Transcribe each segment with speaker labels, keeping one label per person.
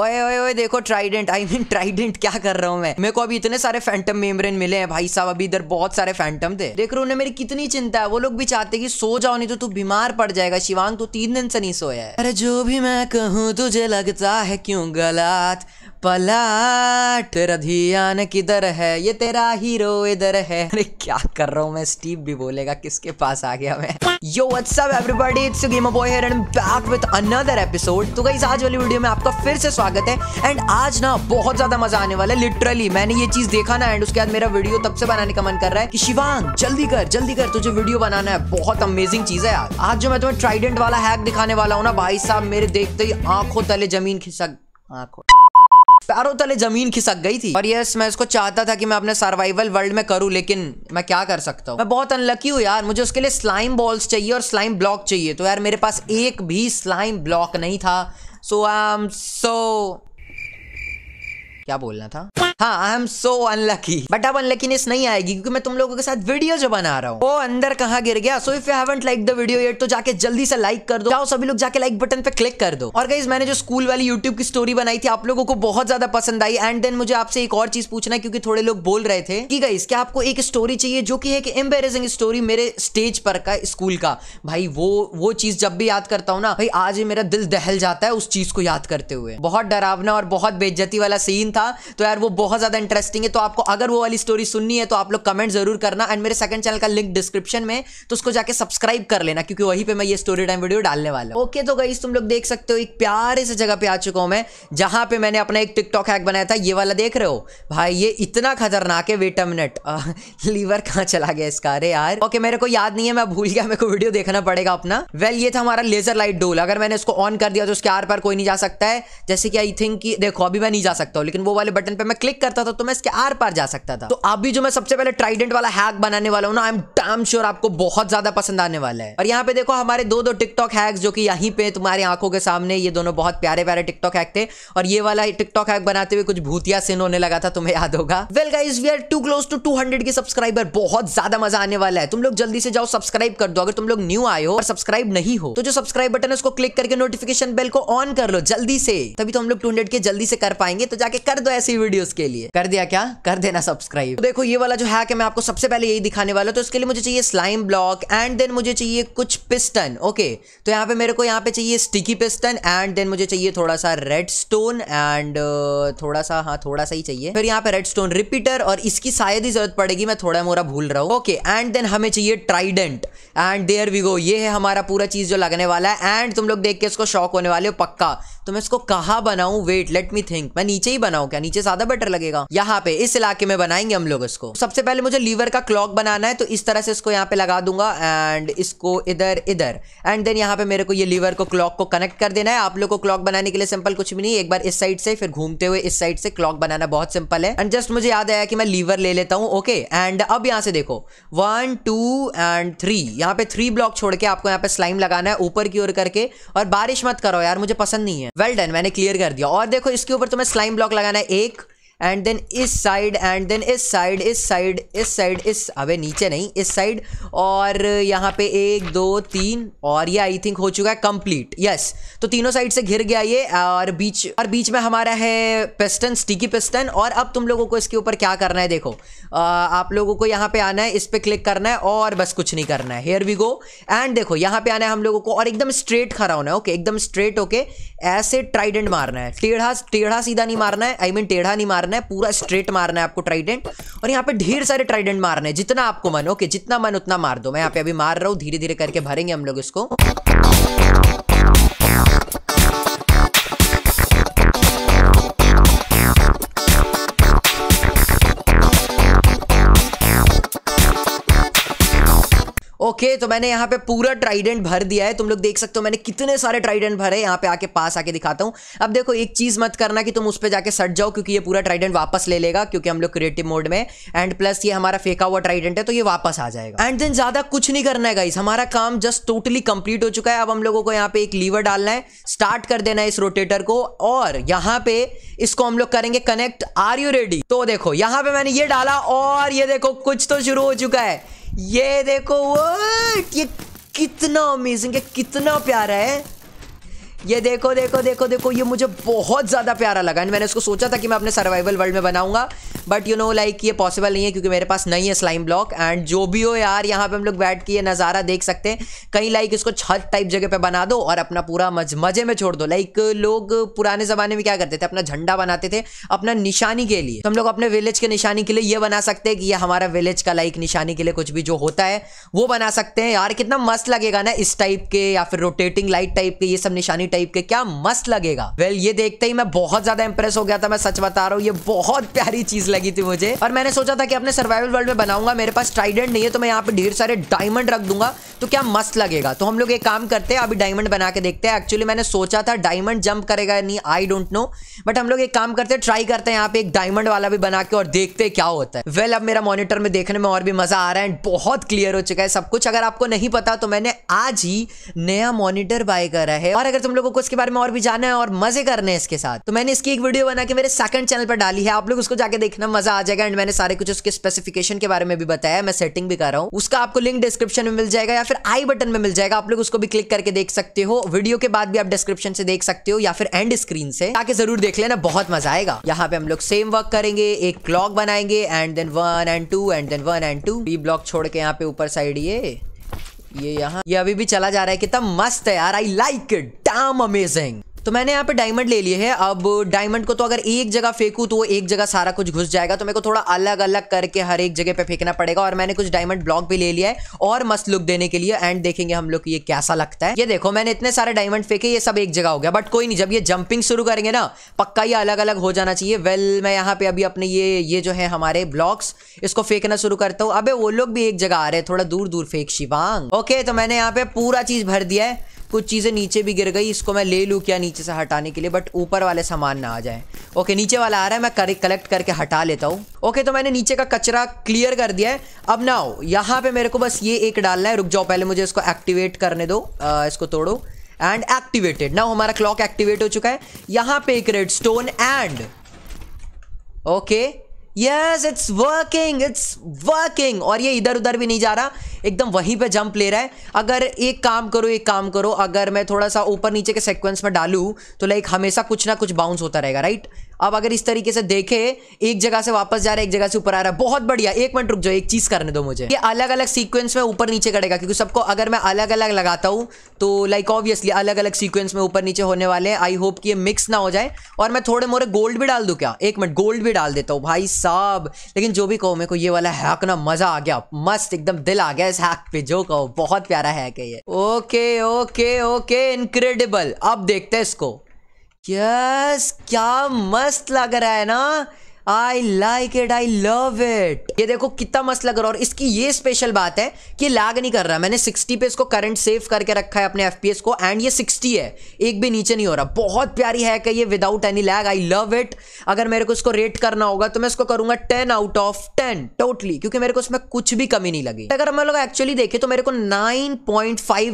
Speaker 1: ओए ओए ओए देखो ट्राइडेंट आई मीन ट्राइडेंट क्या कर रहा हूँ मैं मेरे को अभी इतने सारे फैंटम मेम्ब्रेन मिले हैं भाई साहब अभी इधर बहुत सारे फैंटम थे देख रहे उन्हें मेरी कितनी चिंता है वो लोग भी चाहते कि सो जाओ नहीं तो तू बीमार पड़ जाएगा शिवांग तू तीन दिन से नहीं सोया है अरे जो भी मैं कहूँ तुझे लगता है क्यों गलत पलाट रधियान किधर है ये तेरा हीरो इधर है अरे क्या कर रहा हूँ मैं स्टीव भी बोलेगा किसके पास आ गया मैं yo what's up everybody it's game boy here and back with another episode तो गाइस आज वाली वीडियो में आपका फिर से स्वागत है एंड आज ना बहुत ज्यादा मजा आने वाला है लिटरली मैंने ये चीज देखा ना एंड उसके बाद मेरा वीडियो तब से बनाने का मन कर रहा है कि शिवांग जल्दी कर जल्दी कर तुझे वीडियो बनाना है बहुत अमेजिंग चीज है यार आज जो मैं तुम्हें ट्राइडेंट वाला हैक दिखाने वाला हूँ ना भाई साहब मेरे देखते ही आंखों तले जमीन खिसक आंखों पैरों तले जमीन खिसक गई थी और यस मैं इसको चाहता था कि मैं अपने सर्वाइवल वर्ल्ड में करूं लेकिन मैं क्या कर सकता हूँ मैं बहुत अनलकी हूँ यार मुझे उसके लिए स्लाइम बॉल्स चाहिए और स्लाइम ब्लॉक चाहिए तो यार मेरे पास एक भी स्लाइम ब्लॉक नहीं था सो आई एम सो क्या बोलना था हाँ I am so unlucky but अब अनलकीनेस नहीं आएगी क्योंकि मैं तुम लोगों के साथ वीडियो जो बना रहा हूँ वो अंदर कहाँ गिर गया so if you haven't like the video yet तो जाके जल्दी से लाइक कर दो जाओ सभी लोग जाके लाइक बटन पे क्लिक कर दो और गाइज मैंने जो स्कूल वाली यूट्यूब की स्टोरी बनाई थी आप लोगों को बहुत ज्यादा पसंद आई एंड देन मुझे आपसे एक और चीज पूछना है क्योंकि थोड़े लोग बोल रहे थे कि गाइज क्या आपको एक स्टोरी चाहिए जो की है कि एम्बेसिंग स्टोरी मेरे स्टेज पर का स्कूल का भाई वो वो चीज जब भी याद करता हूँ ना भाई आज मेरा दिल दहल जाता है उस चीज को याद करते हुए बहुत डरावना और बहुत बेज्जती वाला सीन था तो यार वो बहुत ज़्यादा इंटरेस्टिंग है तो आपको अगर वो वाली स्टोरी सुननी है तो आप लोग कमेंट जरूर करना एंड मेरे सेकंड चैनल का लिंक डिस्क्रिप्शन में तो उसको जाके सब्सक्राइब कर लेना क्योंकि वहीं पर मैं ये स्टोरी टाइम वीडियो डालने वाला हूँ ओके तो गई तुम लोग देख सकते हो एक प्यारे से जगह पे आ चुका हूं मैं जहां पे मैंने अपना एक टिकटॉक हैक बनाया था ये वाला देख रहे हो भाई ये इतना खतरनाक है वेट अ मिनट लीवर कहाँ चला गया इसका अरे यार ओके मेरे को याद नहीं है मैं भूल गया मेरे को वीडियो देखना पड़ेगा अपना वेल well, ये था हमारा लेजर लाइट डोल अगर मैंने इसको ऑन कर दिया तो उसके आर पर कोई नहीं जा सकता है जैसे कि आई थिंक कि देखो अभी मैं नहीं जा सकता हूँ लेकिन लेकिन वो वाले बटन पे मैं क्लिक करता था तो मैं इसके आर पार जा सकता था तो अभी जो मैं सबसे पहले ट्राइडेंट वाला हैक बनाने वाला हूँ ना आई एम श्योर आपको बहुत ज्यादा पसंद आने वाला है और यहाँ पे देखो हमारे दो दो टिकटॉक हैक्स जो कि यहीं पे तुम्हारी आंखों के सामने ये दोनों बहुत प्यारे प्यारे टिकटॉक हैक थे और ये वाला टिकटॉक हैक बनाते हुए कुछ भूतिया सीन होने लगा था तुम्हें याद होगा well guys we are too close to two hundred के सब्सक्राइबर बहुत ज्यादा मजा आने वाला है तुम लोग जल्दी से जाओ सब्सक्राइब कर दो अगर तुम लोग न्यू आए हो और सब्सक्राइब नहीं हो तो जो सब्सक्राइब बटन है उसको क्लिक करके नोटिफिकेशन बेल को ऑन कर लो जल्दी से तभी तो हम लोग टू के जल्दी से कर पाएंगे तो जाके कर कर दो ऐसी वीडियोस के लिए कर दिया क्या कर देना सब्सक्राइब तो देखो ये वाला जो है कि मैं आपको सबसे पहले यही दिखाने वाला तो इसके लिए मुझे चाहिए स्लाइम ब्लॉक एंड देन मुझे चाहिए कुछ पिस्टन ओके तो यहाँ पे मेरे को यहाँ पे चाहिए स्टिकी पिस्टन एंड देन मुझे चाहिए थोड़ा सा रेड स्टोन एंड थोड़ा सा हाँ थोड़ा सा ही चाहिए फिर यहाँ पे रेड स्टोन रिपीटर और इसकी शायद ही जरूरत पड़ेगी मैं थोड़ा मोरा भूल रहा हूँ ओके एंड देन हमें चाहिए trident and there we go ये है हमारा पूरा चीज जो लगने वाला है एंड तुम लोग देख के इसको शॉक होने वाले हो पक्का तो मैं इसको कहा बनाऊ वेट लेट मी थिंक मैं नीचे ही बनाऊ बनाओ क्या नीचे ज्यादा बेटर लगेगा यहाँ पे इस इलाके में बनाएंगे हम लोग इसको सबसे पहले मुझे लीवर का क्लॉक बनाना है तो इस तरह से इसको यहाँ पे लगा दूंगा एंड इसको इधर इधर एंड देन यहाँ पे मेरे को ये लीवर को क्लॉक को कनेक्ट कर देना है आप लोग को क्लॉक बनाने के लिए सिंपल कुछ भी नहीं एक बार इस साइड से फिर घूमते हुए इस साइड से क्लॉक बनाना बहुत सिंपल है एंड जस्ट मुझे याद आया कि मैं लीवर ले लेता हूँ ओके एंड अब यहाँ से देखो वन टू एंड थ्री यहाँ पे थ्री ब्लॉक छोड़ के आपको यहाँ पे स्लाइम लगाना है ऊपर की ओर करके और बारिश मत करो यार मुझे पसंद नहीं है वेल well डन मैंने क्लियर कर दिया और देखो इसके ऊपर तुम्हें स्लाइम ब्लॉक लगाना मैंने एक एंड देन इस साइड एंड देन इस साइड इस साइड इस साइड इस अबे नीचे नहीं इस साइड और यहाँ पे एक दो तीन और ये आई थिंक हो चुका है कंप्लीट यस yes. तो तीनों साइड से घिर गया ये और बीच और बीच में हमारा है पिस्टन स्टिकी पिस्टन और अब तुम लोगों को इसके ऊपर क्या करना है देखो आ, आप लोगों को यहाँ पे आना है इस पर क्लिक करना है और बस कुछ नहीं करना है हेयर वी गो एंड देखो यहाँ पे आना है हम लोगों को और एकदम स्ट्रेट खड़ा होना है ओके एकदम स्ट्रेट ओके ऐसे ट्राइडेंट मारना है टेढ़ा टेढ़ा सीधा नहीं मारना है आई I मीन mean, टेढ़ा नहीं मारना मारना है पूरा स्ट्रेट मारना है आपको ट्राइडेंट और यहाँ पे ढेर सारे ट्राइडेंट मारने हैं जितना आपको मन ओके जितना मन उतना मार दो मैं यहाँ पे अभी मार रहा हूँ धीरे धीरे करके भरेंगे हम लोग इसको ओके तो मैंने यहाँ पे पूरा ट्राइडेंट भर दिया है तुम लोग देख सकते हो मैंने कितने सारे ट्राइडेंट भरे यहाँ पे आके पास आके दिखाता हूँ अब देखो एक चीज़ मत करना कि तुम उस पर जाके सट जाओ क्योंकि ये पूरा ट्राइडेंट वापस ले लेगा क्योंकि हम लोग क्रिएटिव मोड में एंड प्लस ये हमारा फेंका हुआ ट्राइडेंट है तो ये वापस आ जाएगा एंड देन ज़्यादा कुछ नहीं करना है गाइस हमारा काम जस्ट टोटली कंप्लीट हो चुका है अब हम लोगों को यहाँ पे एक लीवर डालना है स्टार्ट कर देना है इस रोटेटर को और यहाँ पे इसको हम लोग करेंगे कनेक्ट आर यू रेडी तो देखो यहाँ पे मैंने ये डाला और ये देखो कुछ तो शुरू हो चुका है ये देखो वो ये कितना अमेजिंग है कितना प्यारा है ये देखो देखो देखो देखो ये मुझे बहुत ज़्यादा प्यारा लगा एंड मैंने इसको सोचा था कि मैं अपने सर्वाइवल वर्ल्ड में बनाऊंगा बट यू नो लाइक ये पॉसिबल नहीं है क्योंकि मेरे पास नहीं है स्लाइम ब्लॉक एंड जो भी हो यार यहाँ पे हम लोग बैठ के ये नज़ारा देख सकते हैं कहीं लाइक इसको छत टाइप जगह पे बना दो और अपना पूरा मज मज़े में छोड़ दो लाइक लोग पुराने ज़माने में क्या करते थे अपना झंडा बनाते थे अपना निशानी के लिए तो हम लोग अपने विलेज के निशानी के लिए ये बना सकते हैं कि ये हमारा विलेज का लाइक निशानी के लिए कुछ भी जो होता है वो बना सकते हैं यार कितना मस्त लगेगा ना इस टाइप के या फिर रोटेटिंग लाइट टाइप के ये सब निशानी टाइप के क्या मस्त लगेगा वेल well, ये देखते ही मैं बहुत ज्यादा इंप्रेस हो गया था मैं सच बता रहा हूँ ये बहुत प्यारी चीज लगी थी मुझे और मैंने सोचा था कि अपने सर्वाइवल वर्ल्ड में बनाऊंगा मेरे पास ट्राइडेंट नहीं है तो मैं यहाँ पे ढेर सारे डायमंड रख दूंगा तो क्या मस्त लगेगा तो हम लोग एक काम करते हैं अभी डायमंड बना के देखते हैं एक्चुअली मैंने सोचा था डायमंड जंप करेगा नहीं आई डोंट नो बट हम लोग एक काम करते हैं ट्राई करते हैं यहाँ पे एक डायमंड वाला भी बना के और देखते हैं क्या होता है वेल well, अब मेरा मॉनिटर में देखने में और भी मजा आ रहा है एंड बहुत क्लियर हो चुका है सब कुछ अगर आपको नहीं पता तो मैंने आज ही नया मॉनिटर बाय करा है और अगर तुम लोग लोगों को इसके बारे में और भी जाना है और मजे करने इसके साथ तो मैंने इसकी एक वीडियो बना के मेरे सेकंड चैनल पर डाली है आप लोग उसको जाके देखना मजा आ जाएगा एंड मैंने सारे कुछ उसके स्पेसिफिकेशन के बारे में भी बताया मैं सेटिंग भी कर रहा हूँ उसका आपको लिंक डिस्क्रिप्शन में मिल जाएगा या फिर आई बटन में मिल जाएगा आप लोग उसको भी क्लिक करके देख सकते हो वीडियो के बाद भी आप डिस्क्रिप्शन से देख सकते हो या फिर एंड स्क्रीन से ताकि जरूर देख लेना बहुत मजा आएगा यहाँ पे हम लोग सेम वर्क करेंगे एक क्लॉक बनाएंगे and then one and two and then one and two B block छोड़ के यहाँ पे ऊपर साइड ये ये यहाँ ये अभी भी चला जा रहा है कितना मस्त है यार I like it damn amazing तो मैंने यहाँ पे डायमंड ले लिए हैं अब डायमंड को तो अगर एक जगह फेंकू तो वो एक जगह सारा कुछ घुस जाएगा तो मेरे को थोड़ा अलग अलग करके हर एक जगह पे फेंकना पड़ेगा और मैंने कुछ डायमंड ब्लॉक भी ले लिया है और मस्त लुक देने के लिए एंड देखेंगे हम लोग ये कैसा लगता है ये देखो मैंने इतने सारे डायमंड फेंके ये सब एक जगह हो गया बट कोई नहीं जब ये जंपिंग शुरू करेंगे ना पक्का ये अलग अलग हो जाना चाहिए वेल मैं यहाँ पे अभी अपने ये ये जो है हमारे ब्लॉक्स इसको फेंकना शुरू करता हूँ अब वो लोग भी एक जगह आ रहे हैं थोड़ा दूर दूर फेंक शिवांग ओके तो मैंने यहाँ पे पूरा चीज भर दिया है कुछ चीज़ें नीचे भी गिर गई इसको मैं ले लूँ क्या नीचे से हटाने के लिए बट ऊपर वाले सामान ना आ जाए ओके नीचे वाला आ रहा है मैं कलेक्ट करके हटा लेता हूँ ओके तो मैंने नीचे का कचरा क्लियर कर दिया है अब ना हो यहाँ पर मेरे को बस ये एक डालना है रुक जाओ पहले मुझे इसको एक्टिवेट करने दो आ, इसको तोड़ो एंड एक्टिवेटेड ना हमारा क्लॉक एक्टिवेट हो चुका है यहाँ पे एक redstone and okay yes it's working it's working और ये इधर उधर भी नहीं जा रहा एकदम वहीं पे जंप ले रहा है अगर एक काम करो एक काम करो अगर मैं थोड़ा सा ऊपर नीचे के सेक्वेंस में डालू तो लाइक हमेशा कुछ ना कुछ बाउंस होता रहेगा राइट अब अगर इस तरीके से देखे एक जगह से वापस जा रहा है एक जगह से ऊपर आ रहा है बहुत बढ़िया एक मिनट रुक जाओ एक चीज करने दो मुझे ये अलग अलग सीक्वेंस में ऊपर नीचे करेगा क्योंकि सबको अगर मैं अलग अलग लगाता हूँ तो लाइक ऑब्वियसली अलग अलग सीक्वेंस में ऊपर नीचे होने वाले हैं आई होप कि ये मिक्स ना हो जाए और मैं थोड़े मोरे गोल्ड भी डाल दू क्या एक मिनट गोल्ड भी डाल देता हूँ भाई साहब लेकिन जो भी कहो मेरे को ये वाला हैक ना मजा आ गया मस्त एकदम दिल आ गया इस हैक पे जो कहो बहुत प्यारा हैक है ये ओके ओके ओके इनक्रेडिबल अब देखते हैं इसको यस क्या मस्त लग रहा है ना I like it I love it ये देखो कितना मस्त लग रहा है और इसकी ये स्पेशल बात है कि लैग नहीं कर रहा मैंने 60 पे इसको करंट सेव करके रखा है अपने एफ को एंड ये 60 है एक भी नीचे नहीं हो रहा बहुत प्यारी है कि ये without any lag I love it अगर मेरे को इसको रेट करना होगा तो मैं इसको करूंगा ten out of ten totally क्योंकि मेरे को इसमें कुछ भी कमी नहीं लगी अगर हम लोग एक्चुअली देखे तो मेरे को नाइन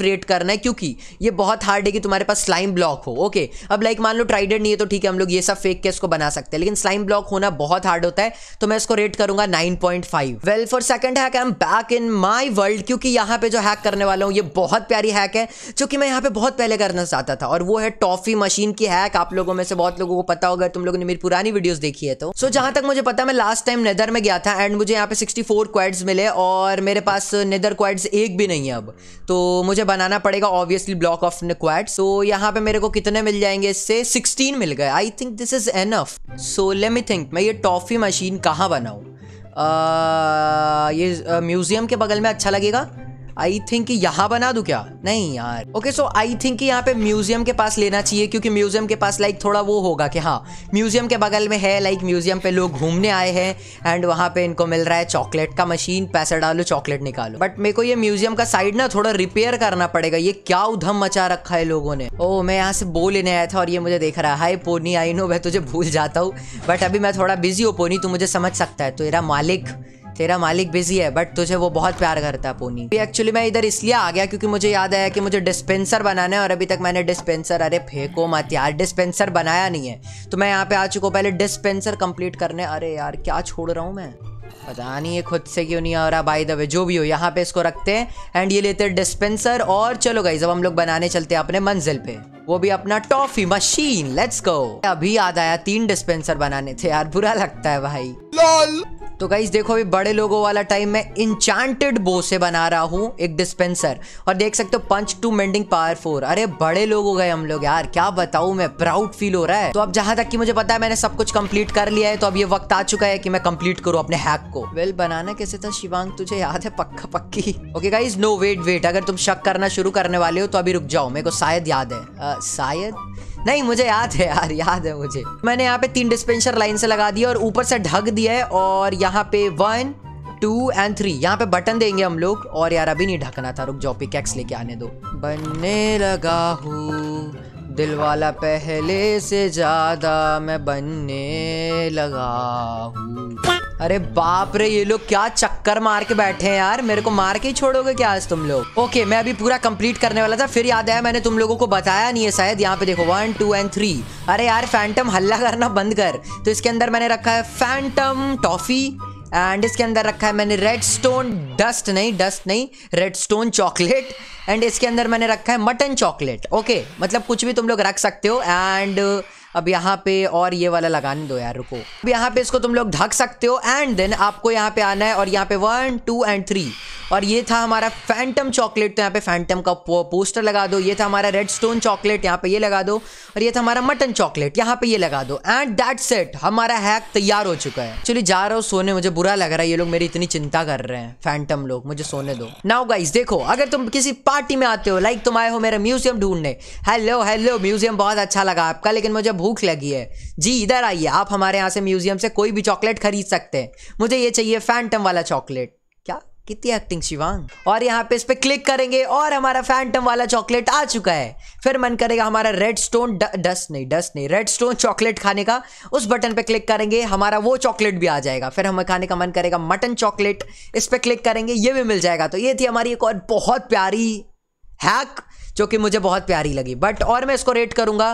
Speaker 1: रेट करना है क्योंकि ये बहुत हार्ड है कि तुम्हारे पास स्लाइम ब्लॉक हो ओके अब लाइक मान लो ट्राइडेड नहीं है तो ठीक है हम लोग ये सब फेक के इसको बना सकते हैं लेकिन स्लाइम ब्लॉक होना बहुत हार्ड होता है तो मैं इसको रेट करूंगा nine point five well for second hack I am back in my world क्योंकि यहाँ पे जो हैक करने वाला हूँ ये बहुत प्यारी हैक है जो कि मैं यहाँ पे बहुत पहले करना चाहता था और वो है टॉफी मशीन की हैक आप लोगों में से बहुत लोगों को पता होगा तुम लोगों ने मेरी पुरानी वीडियोस देखी है तो सो so, जहां तक मुझे पता मैं लास्ट टाइम नेदर में गया था एंड मुझे यहाँ पे सिक्सटी फोर क्वाड्स मिले और मेरे पास नेदर क्वाइड्स एक भी नहीं है अब तो मुझे बनाना पड़ेगा ऑब्वियसली ब्लॉक ऑफ क्वाइड तो यहाँ पे मेरे को कितने मिल जाएंगे इससे सिक्सटीन मिल गए I think this is enough so let me think मैं ये टॉफ़ी मशीन कहाँ बनाऊँ ये म्यूज़ियम के बगल में अच्छा लगेगा आई थिंक यहाँ बना दू क्या नहीं यार ओके सो आई थिंक यहाँ पे म्यूजियम के पास लेना चाहिए क्योंकि म्यूजियम के पास लाइक थोड़ा वो होगा कि हाँ म्यूजियम के बगल में है लाइक म्यूजियम पे लोग घूमने आए हैं एंड वहाँ पे इनको मिल रहा है चॉकलेट का मशीन पैसा डालो चॉकलेट निकालो बट मेरे को ये म्यूजियम का साइड ना थोड़ा रिपेयर करना पड़ेगा ये क्या उधम मचा रखा है लोगों ने ओ oh, मैं यहाँ से बो लेने आया था और ये मुझे देख रहा है हाई पोनी आई नो मैं तुझे भूल जाता हूँ बट अभी मैं थोड़ा बिजी हूँ पोनी तू मुझे समझ सकता है तो मेरा मालिक तेरा मालिक बिजी है बट तुझे वो बहुत प्यार करता है पोनी एक्चुअली मैं इधर इसलिए आ गया क्योंकि मुझे याद आया कि मुझे डिस्पेंसर बनाना है और अभी तक मैंने डिस्पेंसर अरे फेंको मत यार डिस्पेंसर बनाया नहीं है तो मैं यहाँ पे आ चुका हूँ पहले डिस्पेंसर कंप्लीट करने अरे यार क्या छोड़ रहा हूँ मैं पता नहीं ये खुद से क्यों नहीं आ रहा बाई द वे जो भी हो यहाँ पे इसको रखते हैं एंड ये लेते हैं डिस्पेंसर और चलो गई जब हम लोग बनाने चलते हैं अपने मंजिल पे वो भी अपना टॉफी मशीन लेट्स गो अभी याद आया तीन डिस्पेंसर बनाने थे यार बुरा लगता है भाई लॉल तो गाइज देखो अभी बड़े लोगों वाला टाइम मैं इंचांटेड बो से बना रहा हूँ एक डिस्पेंसर और देख सकते हो punch two mending power four अरे बड़े लोग हो गए हम लोग यार क्या बताऊ मैं प्राउड फील हो रहा है तो अब जहां तक कि मुझे पता है मैंने सब कुछ कंप्लीट कर लिया है तो अब ये वक्त आ चुका है कि मैं कंप्लीट करूँ अपने हैक को वेल बनाना कैसे था शिवांग तुझे याद है पक्का पक्की okay guys no wait wait अगर तुम शक करना शुरू करने वाले हो तो अभी रुक जाओ मेरे को शायद याद है uh, शायद नहीं मुझे याद है यार याद है मुझे मैंने यहाँ पे तीन डिस्पेंसर लाइन से लगा दिया और ऊपर से ढक दिया है और यहाँ पे वन टू एंड थ्री यहाँ पे बटन देंगे हम लोग और यार अभी नहीं ढकना था रुक जाओ पिकैक्स लेके आने दो बनने लगा हूँ दिल वाला पहले से ज्यादा मैं बनने लगा हूँ अरे बाप रे ये लोग क्या चक्कर मार के बैठे हैं यार मेरे को मार के ही छोड़ोगे क्या आज तुम लोग ओके मैं अभी पूरा कंप्लीट करने वाला था फिर याद आया मैंने तुम लोगों को बताया नहीं है शायद यहाँ पे देखो वन टू एंड थ्री अरे यार फैंटम हल्ला करना बंद कर तो इसके अंदर मैंने रखा है फैंटम टॉफी एंड इसके अंदर रखा है मैंने रेड स्टोन डस्ट नहीं डस्ट नहीं रेड स्टोन चॉकलेट एंड इसके अंदर मैंने रखा है मटन चॉकलेट ओके मतलब कुछ भी तुम लोग रख सकते हो एंड अब यहाँ पे और ये वाला लगाने दो यार रुको अब यहाँ पे इसको तुम लोग ढक सकते हो एंड देन आपको यहाँ पे आना है और यहाँ पे वन टू एंड थ्री और ये था हमारा फैंटम चॉकलेट तो यहाँ पे फैंटम का पोस्टर लगा दो ये था हमारा रेड स्टोन चॉकलेट यहाँ पे ये लगा दो और ये था हमारा मटन चॉकलेट यहाँ पे ये लगा दो एंड दैट सेट हमारा हैक तैयार हो चुका है चलिए जा रहा हूँ सोने मुझे बुरा लग रहा है ये लोग मेरी इतनी चिंता कर रहे हैं फैंटम लोग मुझे सोने दो नाउ गाइस देखो अगर तुम किसी पार्टी में आते हो लाइक तुम आए हो मेरा म्यूजियम ढूंढने हेलो हेलो म्यूजियम बहुत अच्छा लगा आपका लेकिन मुझे भूख लगी है जी इधर आइए आप हमारे यहाँ से म्यूजियम से कोई भी चॉकलेट खरीद सकते हैं मुझे ये चाहिए फैंटम वाला चॉकलेट कितनी एक्टिंग शिवांग और यहाँ पे इस पे क्लिक करेंगे और हमारा फैंटम वाला चॉकलेट आ चुका है फिर मन करेगा हमारा रेड स्टोन डस्ट नहीं डस्ट नहीं रेड स्टोन चॉकलेट खाने का उस बटन पे क्लिक करेंगे हमारा वो चॉकलेट भी आ जाएगा फिर हमें खाने का मन करेगा मटन चॉकलेट इस पर क्लिक करेंगे ये भी मिल जाएगा तो ये थी हमारी एक और बहुत प्यारी हैक जो कि मुझे बहुत प्यारी लगी बट और मैं इसको रेट करूंगा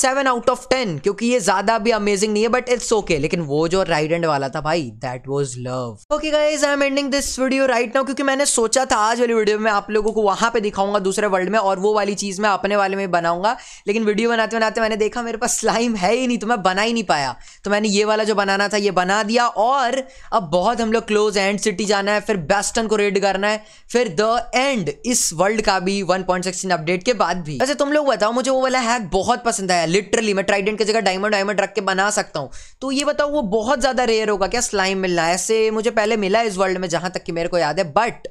Speaker 1: सेवन आउट ऑफ टेन क्योंकि ये ज़्यादा भी अमेजिंग नहीं है बट इट्स ओके लेकिन वो जो राइड एंड वाला था भाई that was love okay guys I am ending this video right now क्योंकि मैंने सोचा था आज वाली वीडियो में आप लोगों को वहां पर दिखाऊंगा दूसरे वर्ल्ड में और वो वाली चीज़ मैं अपने वाले में बनाऊंगा लेकिन वीडियो बनाते बनाते मैंने देखा मेरे पास स्लाइम है ही नहीं तो मैं बना ही नहीं पाया तो मैंने ये वाला जो बनाना था ये बना दिया और अब बहुत हम लोग क्लोज एंड सिटी जाना है फिर बेस्टन को रेड करना है फिर द एंड इस वर्ल्ड का भी वन पॉइंट अपडेट के बाद भी वैसे तुम लोग बताओ मुझे वो वाला हैक बहुत पसंद आया लिटरली मैं ट्राइडेंट की जगह डायमंड डायमंड रख के बना सकता हूँ तो ये बताओ वो बहुत ज़्यादा रेयर होगा क्या स्लाइम मिलना ऐसे मुझे पहले मिला इस वर्ल्ड में जहां तक कि मेरे को याद है बट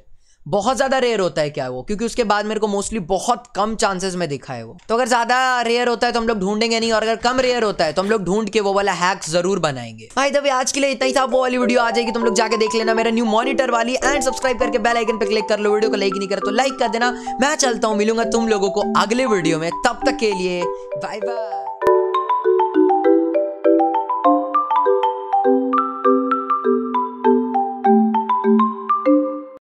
Speaker 1: बहुत ज़्यादा रेयर होता है क्या वो क्योंकि उसके बाद मेरे को मोस्टली बहुत कम चांसेस में दिखा है वो तो अगर ज़्यादा रेयर होता है तो हम लोग ढूंढेंगे नहीं और अगर कम रेयर होता है तो हम लोग ढूंढ के वो वाला हैक जरूर बनाएंगे भाई तभी आज के लिए इतना ही था वो वाली वीडियो आ जाएगी तुम लोग जाके देख लेना मेरा न्यू मॉनिटर वाली एंड सब्सक्राइब करके बेल आइकन पर क्लिक कर लो वीडियो को लाइक नहीं करा तो लाइक कर देना मैं चलता हूँ मिलूंगा तुम लोगों को अगले वीडियो में तब तक के लिए बाय बाय